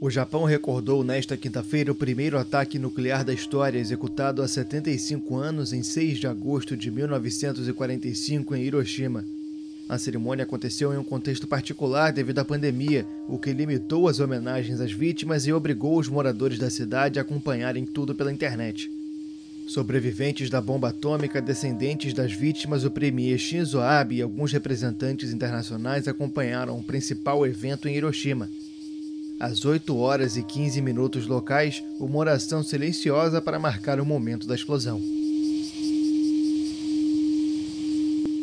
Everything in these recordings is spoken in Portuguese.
O Japão recordou nesta quinta-feira o primeiro ataque nuclear da história, executado há 75 anos em 6 de agosto de 1945 em Hiroshima. A cerimônia aconteceu em um contexto particular devido à pandemia, o que limitou as homenagens às vítimas e obrigou os moradores da cidade a acompanharem tudo pela internet. Sobreviventes da bomba atômica, descendentes das vítimas, o premier Shinzo Abe e alguns representantes internacionais acompanharam o principal evento em Hiroshima. Às 8 horas e 15 minutos locais, uma oração silenciosa para marcar o momento da explosão.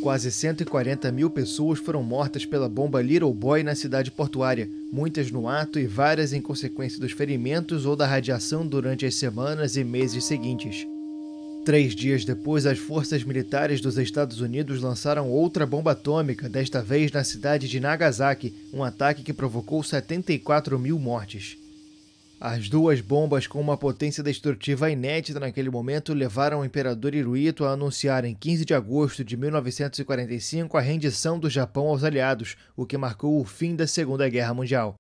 Quase 140 mil pessoas foram mortas pela bomba Little Boy na cidade portuária, muitas no ato e várias em consequência dos ferimentos ou da radiação durante as semanas e meses seguintes. Três dias depois, as forças militares dos Estados Unidos lançaram outra bomba atômica, desta vez na cidade de Nagasaki, um ataque que provocou 74 mil mortes. As duas bombas, com uma potência destrutiva inédita naquele momento, levaram o imperador Hirohito a anunciar em 15 de agosto de 1945 a rendição do Japão aos aliados, o que marcou o fim da Segunda Guerra Mundial.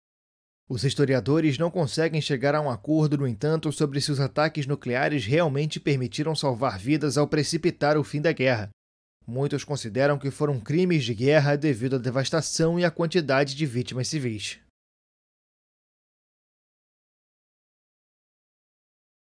Os historiadores não conseguem chegar a um acordo, no entanto, sobre se os ataques nucleares realmente permitiram salvar vidas ao precipitar o fim da guerra. Muitos consideram que foram crimes de guerra devido à devastação e à quantidade de vítimas civis.